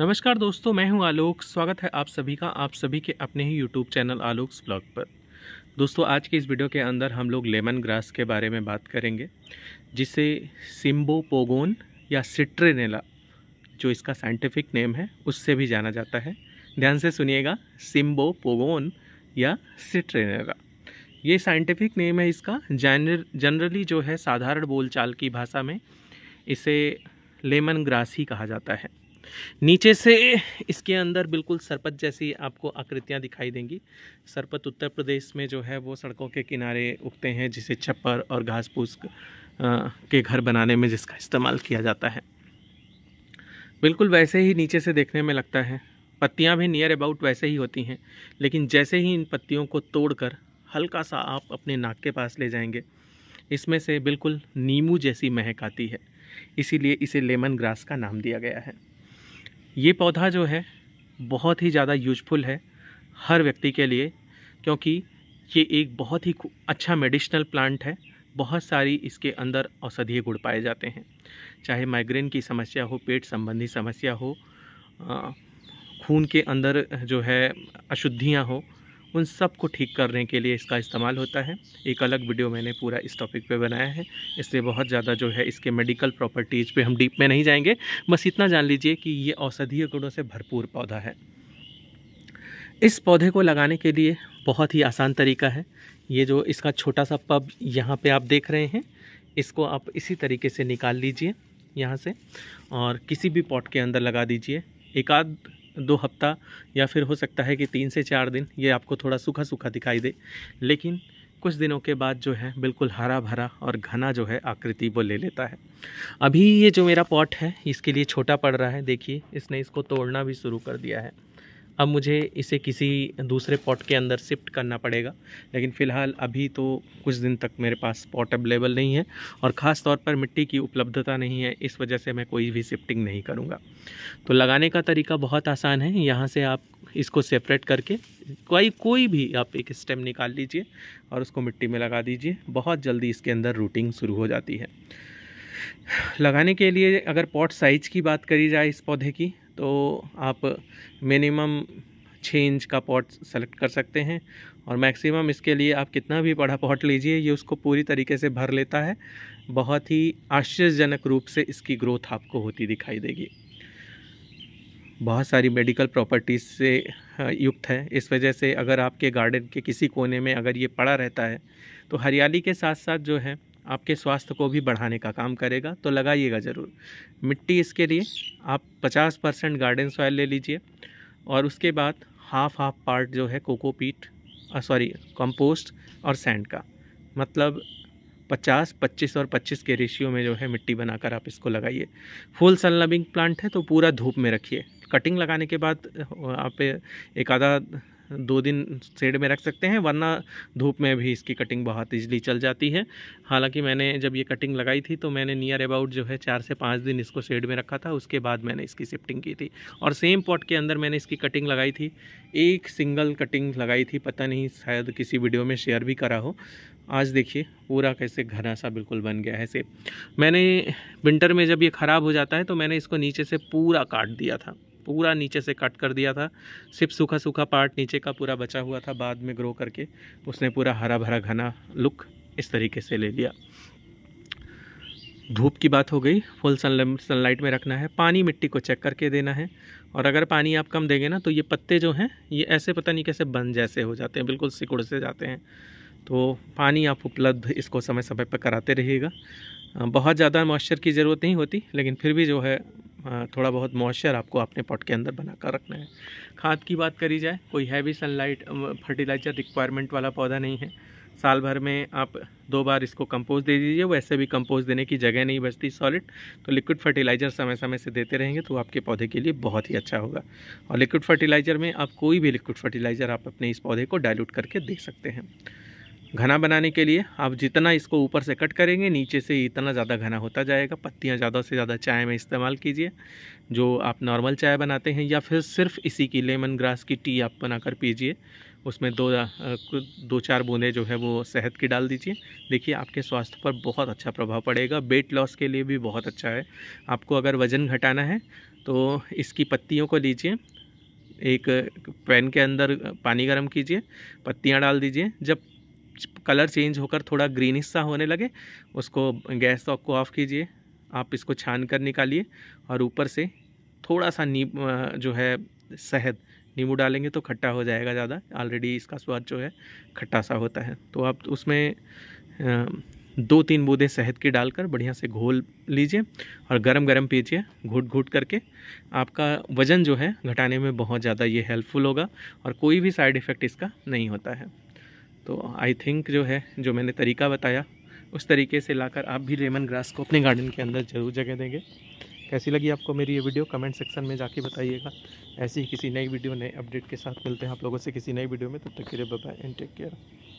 नमस्कार दोस्तों मैं हूं आलोक स्वागत है आप सभी का आप सभी के अपने ही यूट्यूब चैनल आलोक्स ब्लॉग पर दोस्तों आज के इस वीडियो के अंदर हम लोग लेमन ग्रास के बारे में बात करेंगे जिसे सिम्बो पोगोन या सिट्रेनेला जो इसका साइंटिफिक नेम है उससे भी जाना जाता है ध्यान से सुनिएगा सिम्बो पोगोन या सिट्रेनेला ये साइंटिफिक नेम है इसका जनरली जो है साधारण बोलचाल की भाषा में इसे लेमन ग्रास ही कहा जाता है नीचे से इसके अंदर बिल्कुल सरपत जैसी आपको आकृतियाँ दिखाई देंगी सरपत उत्तर प्रदेश में जो है वो सड़कों के किनारे उगते हैं जिसे छप्पर और घास फूस के घर बनाने में जिसका इस्तेमाल किया जाता है बिल्कुल वैसे ही नीचे से देखने में लगता है पत्तियाँ भी नियर अबाउट वैसे ही होती हैं लेकिन जैसे ही इन पत्तियों को तोड़कर हल्का सा आप अपने नाक के पास ले जाएंगे इसमें से बिल्कुल नींबू जैसी महक आती है इसीलिए इसे लेमन ग्रास का नाम दिया गया है ये पौधा जो है बहुत ही ज़्यादा यूजफुल है हर व्यक्ति के लिए क्योंकि ये एक बहुत ही अच्छा मेडिसिनल प्लांट है बहुत सारी इसके अंदर औषधीय गुण पाए जाते हैं चाहे माइग्रेन की समस्या हो पेट संबंधी समस्या हो खून के अंदर जो है अशुद्धियाँ हो उन सब को ठीक करने के लिए इसका इस्तेमाल होता है एक अलग वीडियो मैंने पूरा इस टॉपिक पे बनाया है इसलिए बहुत ज़्यादा जो है इसके मेडिकल प्रॉपर्टीज़ पे हम डीप में नहीं जाएंगे बस इतना जान लीजिए कि ये औषधीय गुणों से भरपूर पौधा है इस पौधे को लगाने के लिए बहुत ही आसान तरीका है ये जो इसका छोटा सा पब यहाँ पर आप देख रहे हैं इसको आप इसी तरीके से निकाल लीजिए यहाँ से और किसी भी पॉट के अंदर लगा दीजिए एक आध दो हफ्ता या फिर हो सकता है कि तीन से चार दिन ये आपको थोड़ा सूखा सूखा दिखाई दे लेकिन कुछ दिनों के बाद जो है बिल्कुल हरा भरा और घना जो है आकृति वो ले लेता है अभी ये जो मेरा पॉट है इसके लिए छोटा पड़ रहा है देखिए इसने इसको तोड़ना भी शुरू कर दिया है अब मुझे इसे किसी दूसरे पॉट के अंदर शिफ्ट करना पड़ेगा लेकिन फ़िलहाल अभी तो कुछ दिन तक मेरे पास पॉट अवेलेबल नहीं है और ख़ास तौर पर मिट्टी की उपलब्धता नहीं है इस वजह से मैं कोई भी शिफ्टिंग नहीं करूँगा तो लगाने का तरीका बहुत आसान है यहाँ से आप इसको सेपरेट करके कोई कोई भी आप एक स्टेम निकाल लीजिए और उसको मिट्टी में लगा दीजिए बहुत जल्दी इसके अंदर रूटिंग शुरू हो जाती है लगाने के लिए अगर पॉट साइज़ की बात करी जाए इस पौधे की तो आप मिनिमम छः इंच का पॉट सेलेक्ट कर सकते हैं और मैक्सिमम इसके लिए आप कितना भी बड़ा पॉट लीजिए ये उसको पूरी तरीके से भर लेता है बहुत ही आश्चर्यजनक रूप से इसकी ग्रोथ आपको होती दिखाई देगी बहुत सारी मेडिकल प्रॉपर्टीज़ से युक्त है इस वजह से अगर आपके गार्डन के किसी कोने में अगर ये पड़ा रहता है तो हरियाली के साथ साथ जो है आपके स्वास्थ्य को भी बढ़ाने का काम करेगा तो लगाइएगा ज़रूर मिट्टी इसके लिए आप 50 परसेंट गार्डन सॉयल ले लीजिए और उसके बाद हाफ हाफ पार्ट जो है कोकोपीट सॉरी कंपोस्ट और सैंड का मतलब 50, 25 और 25 के रेशियो में जो है मिट्टी बनाकर आप इसको लगाइए फुल सन लविंग प्लांट है तो पूरा धूप में रखिए कटिंग लगाने के बाद आप एक आधा दो दिन सेड में रख सकते हैं वरना धूप में भी इसकी कटिंग बहुत ईजिली चल जाती है हालांकि मैंने जब ये कटिंग लगाई थी तो मैंने नियर अबाउट जो है चार से पाँच दिन इसको सेड में रखा था उसके बाद मैंने इसकी शिफ्टिंग की थी और सेम पॉट के अंदर मैंने इसकी कटिंग लगाई थी एक सिंगल कटिंग लगाई थी पता नहीं शायद किसी वीडियो में शेयर भी करा हो आज देखिए पूरा कैसे घना सा बिल्कुल बन गया है सेब मैंने विंटर में जब ये ख़राब हो जाता है तो मैंने इसको नीचे से पूरा काट दिया था पूरा नीचे से कट कर दिया था सिर्फ सूखा सूखा पार्ट नीचे का पूरा बचा हुआ था बाद में ग्रो करके उसने पूरा हरा भरा घना लुक इस तरीके से ले लिया धूप की बात हो गई फुल सन सनलाइट में रखना है पानी मिट्टी को चेक करके देना है और अगर पानी आप कम देंगे ना तो ये पत्ते जो हैं ये ऐसे पता नहीं कैसे बन जैसे हो जाते हैं बिल्कुल सिकुड़ से जाते हैं तो पानी आप उपलब्ध इसको समय समय पर कराते रहिएगा बहुत ज़्यादा मॉइस्चर की ज़रूरत नहीं होती लेकिन फिर भी जो है थोड़ा बहुत मॉइस्चर आपको अपने पॉट के अंदर बना कर रखना है खाद की बात करी जाए कोई हैवी सनलाइट फर्टिलाइज़र रिक्वायरमेंट वाला पौधा नहीं है साल भर में आप दो बार इसको कंपोज दे दीजिए वैसे भी कंपोज देने की जगह नहीं बचती सॉलिड तो लिक्विड फर्टिलाइज़र समय समय से देते रहेंगे तो आपके पौधे के लिए बहुत ही अच्छा होगा और लिक्विड फर्टिलाइज़र में आप कोई भी लिक्विड फर्टिलाइज़र आप अपने इस पौधे को डायलूट करके दे सकते हैं घना बनाने के लिए आप जितना इसको ऊपर से कट करेंगे नीचे से इतना ज़्यादा घना होता जाएगा पत्तियाँ ज़्यादा से ज़्यादा चाय में इस्तेमाल कीजिए जो आप नॉर्मल चाय बनाते हैं या फिर सिर्फ इसी की लेमन ग्रास की टी आप बनाकर पीजिए उसमें दो दो चार बूंदें जो है वो शहद की डाल दीजिए देखिए आपके स्वास्थ्य पर बहुत अच्छा प्रभाव पड़ेगा वेट लॉस के लिए भी बहुत अच्छा है आपको अगर वज़न घटाना है तो इसकी पत्तियों को लीजिए एक पैन के अंदर पानी गर्म कीजिए पत्तियाँ डाल दीजिए जब कलर चेंज होकर थोड़ा ग्रीनिश सा होने लगे उसको गैस स्टॉक को ऑफ़ कीजिए आप इसको छान कर निकालिए और ऊपर से थोड़ा सा नीब जो है शहद नींबू डालेंगे तो खट्टा हो जाएगा ज़्यादा ऑलरेडी इसका स्वाद जो है खट्टा सा होता है तो आप उसमें दो तीन बूंदें शहद की डालकर बढ़िया से घोल लीजिए और गरम गरम पीजिए घुट घुट करके आपका वज़न जो है घटाने में बहुत ज़्यादा ये हेल्पफुल होगा और कोई भी साइड इफ़ेक्ट इसका नहीं होता है तो आई थिंक जो है जो मैंने तरीका बताया उस तरीके से लाकर आप भी लेमन ग्रास को अपने गार्डन के अंदर ज़रूर जगह देंगे कैसी लगी आपको मेरी ये वीडियो कमेंट सेक्शन में जाके बताइएगा ऐसी ही किसी नई वीडियो नए अपडेट के साथ मिलते हैं आप लोगों से किसी नई वीडियो में तब तक के लिए बाय एंड टेक केयर